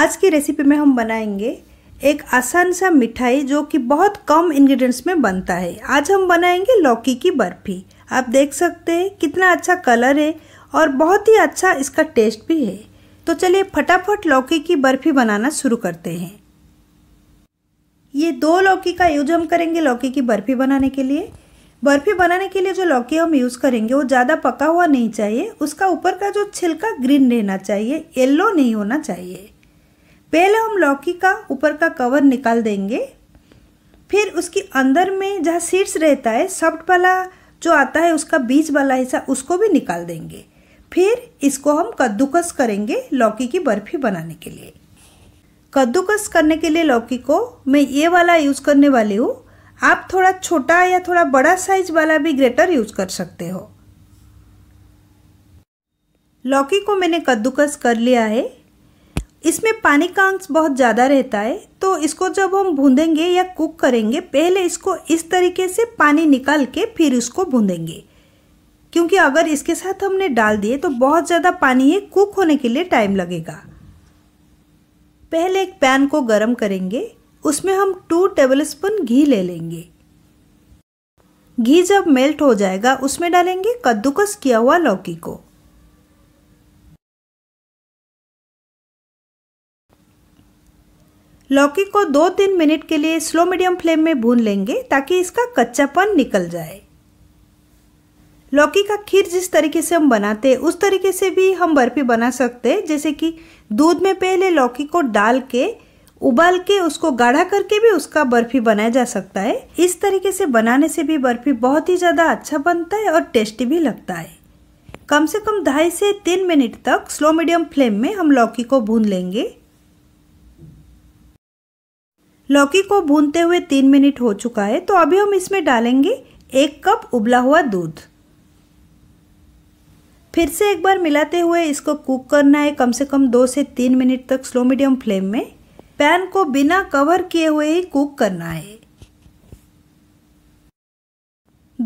आज की रेसिपी में हम बनाएंगे एक आसान सा मिठाई जो कि बहुत कम इंग्रेडिएंट्स में बनता है आज हम बनाएंगे लौकी की बर्फ़ी आप देख सकते हैं कितना अच्छा कलर है और बहुत ही अच्छा इसका टेस्ट भी है तो चलिए फटाफट लौकी की बर्फ़ी बनाना शुरू करते हैं ये दो लौकी का यूज हम करेंगे लौकी की बर्फ़ी बनाने के लिए बर्फ़ी बनाने के लिए जो लौकी हम यूज़ करेंगे वो ज़्यादा पका हुआ नहीं चाहिए उसका ऊपर का जो छिलका ग्रीन रहना चाहिए येल्लो नहीं होना चाहिए पहले हम लौकी का ऊपर का कवर निकाल देंगे फिर उसके अंदर में जहाँ सीड्स रहता है सॉफ्ट वाला जो आता है उसका बीज वाला हिस्सा उसको भी निकाल देंगे फिर इसको हम कद्दूकस करेंगे लौकी की बर्फ़ी बनाने के लिए कद्दूकस करने के लिए लौकी को मैं ये वाला यूज़ करने वाली हूँ आप थोड़ा छोटा या थोड़ा बड़ा साइज वाला भी ग्रेटर यूज़ कर सकते हो लौकी को मैंने कद्दूकस कर लिया है इसमें पानी का अंश बहुत ज़्यादा रहता है तो इसको जब हम भूंदेंगे या कुक करेंगे पहले इसको इस तरीके से पानी निकाल के फिर उसको भूंदेंगे क्योंकि अगर इसके साथ हमने डाल दिए तो बहुत ज़्यादा पानी ये कुक होने के लिए टाइम लगेगा पहले एक पैन को गर्म करेंगे उसमें हम टू टेबलस्पून घी ले लेंगे घी जब मेल्ट हो जाएगा उसमें डालेंगे कद्दूकस किया हुआ लौकी को लौकी को दो तीन मिनट के लिए स्लो मीडियम फ्लेम में भून लेंगे ताकि इसका कच्चापन निकल जाए लौकी का खीर जिस तरीके से हम बनाते हैं उस तरीके से भी हम बर्फी बना सकते हैं जैसे कि दूध में पहले लौकी को डाल के उबाल के उसको गाढ़ा करके भी उसका बर्फी बनाया जा सकता है इस तरीके से बनाने से भी बर्फी बहुत ही ज़्यादा अच्छा बनता है और टेस्टी भी लगता है कम से कम ढाई से तीन मिनट तक स्लो मीडियम फ्लेम में हम लौकी को भून लेंगे लौकी को भूनते हुए तीन मिनट हो चुका है तो अभी हम इसमें डालेंगे एक कप उबला हुआ दूध फिर से एक बार मिलाते हुए इसको कुक करना है कम से कम दो से तीन मिनट तक स्लो मीडियम फ्लेम में पैन को बिना कवर किए हुए ही कुक करना है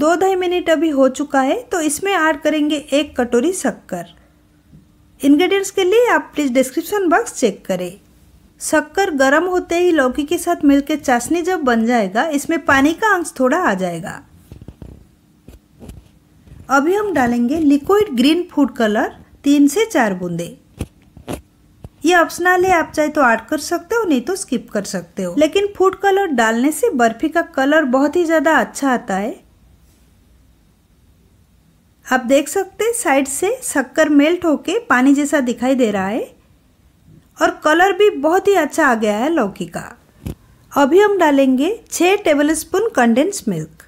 दो ढाई मिनट अभी हो चुका है तो इसमें ऐड करेंगे एक कटोरी शक्कर इंग्रेडिएंट्स के लिए आप प्लीज़ डिस्क्रिप्शन बॉक्स चेक करें शक्कर गर्म होते ही लौकी के साथ मिलकर चाशनी जब बन जाएगा इसमें पानी का अंश थोड़ा आ जाएगा अभी हम डालेंगे लिक्विड ग्रीन फूड कलर तीन से चार बूंदे ये ऑप्शनल है आप चाहे तो ऐड कर सकते हो नहीं तो स्किप कर सकते हो लेकिन फूड कलर डालने से बर्फी का कलर बहुत ही ज़्यादा अच्छा आता है आप देख सकते साइड से शक्कर मेल्ट होके पानी जैसा दिखाई दे रहा है और कलर भी बहुत ही अच्छा आ गया है लौकी का अभी हम डालेंगे छः टेबल स्पून कंडेंस मिल्क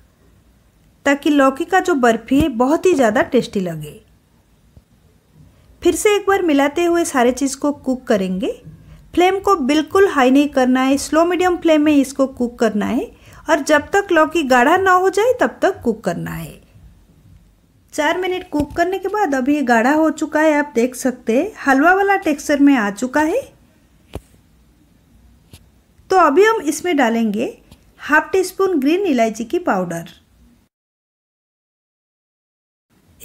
ताकि लौकी का जो बर्फ़ी है बहुत ही ज़्यादा टेस्टी लगे फिर से एक बार मिलाते हुए सारे चीज़ को कुक करेंगे फ्लेम को बिल्कुल हाई नहीं करना है स्लो मीडियम फ्लेम में इसको कुक करना है और जब तक लौकी गाढ़ा ना हो जाए तब तक कुक करना है चार मिनट कुक करने के बाद अभी ये गाढ़ा हो चुका है आप देख सकते हैं हलवा वाला टेक्सचर में आ चुका है तो अभी हम इसमें डालेंगे हाफ टी स्पून ग्रीन इलायची की पाउडर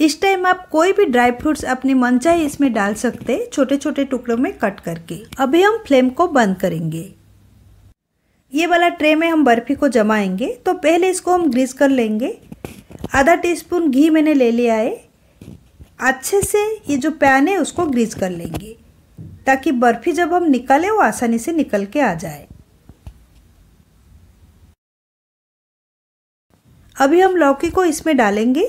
इस टाइम आप कोई भी ड्राई फ्रूट्स अपने मन चाहे इसमें डाल सकते हैं छोटे छोटे टुकड़ों में कट करके अभी हम फ्लेम को बंद करेंगे ये वाला ट्रे में हम बर्फ़ी को जमाएंगे तो पहले इसको हम ग्रीस कर लेंगे आधा टीस्पून घी मैंने ले लिया है अच्छे से ये जो पैन है उसको ग्रीस कर लेंगे ताकि बर्फ़ी जब हम निकालें वो आसानी से निकल के आ जाए अभी हम लौकी को इसमें डालेंगे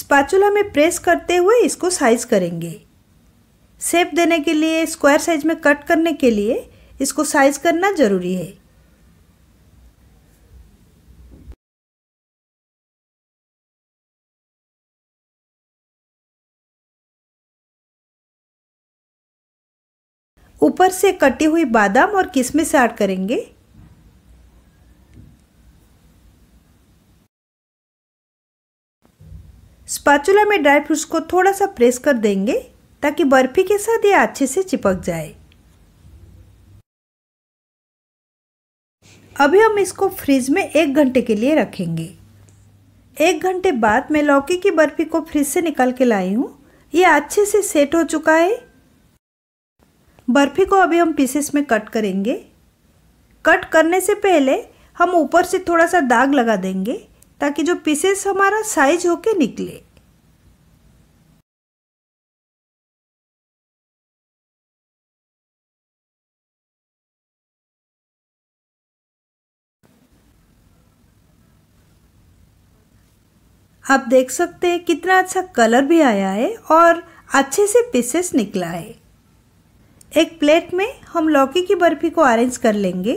स्पाचुला में प्रेस करते हुए इसको साइज करेंगे सेप देने के लिए स्क्वायर साइज में कट करने के लिए इसको साइज करना ज़रूरी है ऊपर से कटी हुई बादाम और किशमिश ऐड करेंगे स्पाचुला में ड्राई फ्रूट्स को थोड़ा सा प्रेस कर देंगे ताकि बर्फी के साथ ये अच्छे से चिपक जाए अभी हम इसको फ्रिज में एक घंटे के लिए रखेंगे एक घंटे बाद मैं लौकी की बर्फी को फ्रिज से निकाल के लाई हूँ ये अच्छे से सेट हो चुका है बर्फ़ी को अभी हम पीसेस में कट करेंगे कट करने से पहले हम ऊपर से थोड़ा सा दाग लगा देंगे ताकि जो पीसेस हमारा साइज होके निकले आप देख सकते हैं कितना अच्छा कलर भी आया है और अच्छे से पीसेस निकला है एक प्लेट में हम लौकी की बर्फ़ी को अरेंज कर लेंगे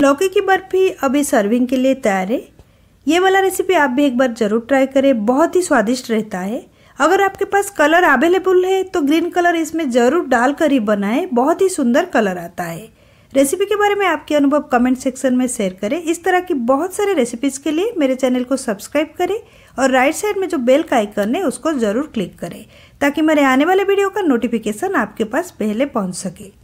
लौकी की बर्फ़ी अभी सर्विंग के लिए तैयार है ये वाला रेसिपी आप भी एक बार ज़रूर ट्राई करें बहुत ही स्वादिष्ट रहता है अगर आपके पास कलर अवेलेबल है तो ग्रीन कलर इसमें ज़रूर डालकर ही बनाएं बहुत ही सुंदर कलर आता है रेसिपी के बारे में आपके अनुभव कमेंट सेक्शन में शेयर करें इस तरह की बहुत सारे रेसिपीज़ के लिए मेरे चैनल को सब्सक्राइब करें और राइट साइड में जो बेल का आइकन है उसको ज़रूर क्लिक करें ताकि मेरे आने वाले वीडियो का नोटिफिकेशन आपके पास पहले पहुँच सके